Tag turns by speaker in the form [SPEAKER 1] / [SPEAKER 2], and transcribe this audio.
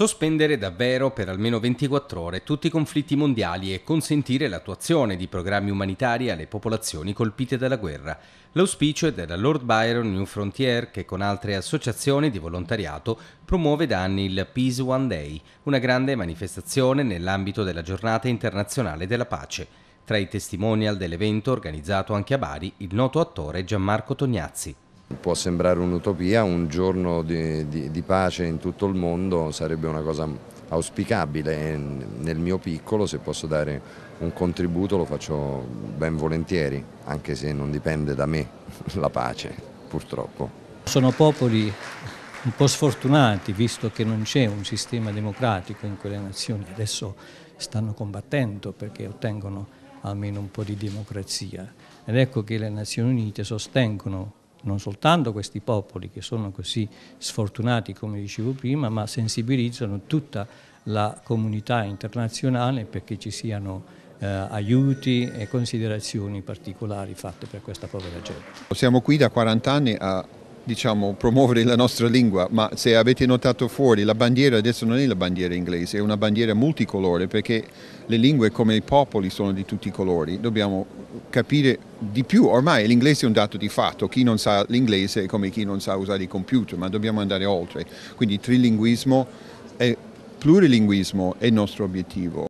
[SPEAKER 1] Sospendere davvero per almeno 24 ore tutti i conflitti mondiali e consentire l'attuazione di programmi umanitari alle popolazioni colpite dalla guerra. L'auspicio è della Lord Byron New Frontier che con altre associazioni di volontariato promuove da anni il Peace One Day, una grande manifestazione nell'ambito della giornata internazionale della pace. Tra i testimonial dell'evento organizzato anche a Bari il noto attore Gianmarco Tognazzi.
[SPEAKER 2] Può sembrare un'utopia, un giorno di, di, di, pace in tutto il mondo sarebbe una cosa auspicabile e nel mio piccolo se posso dare un contributo lo faccio ben volentieri, anche se non dipende da me la pace, purtroppo.
[SPEAKER 3] Sono popoli un po' sfortunati, visto che non c'è un sistema democratico in quelle nazioni, adesso stanno combattendo perché ottengono almeno un po' di democrazia. Ed ecco che le Nazioni Unite sostengono non soltanto questi popoli che sono così sfortunati come dicevo prima, ma sensibilizzano tutta la comunità internazionale perché ci siano eh, aiuti e considerazioni particolari fatte per questa povera gente.
[SPEAKER 4] Siamo qui da 40 anni a diciamo, promuovere la nostra lingua, ma se avete notato fuori la bandiera adesso non è la bandiera inglese, è una bandiera multicolore perché le lingue come i popoli sono di tutti i colori, dobbiamo capire di più, ormai l'inglese è un dato di fatto, chi non sa l'inglese è come chi non sa usare i computer, ma dobbiamo andare oltre, quindi trilinguismo e plurilinguismo è il nostro obiettivo.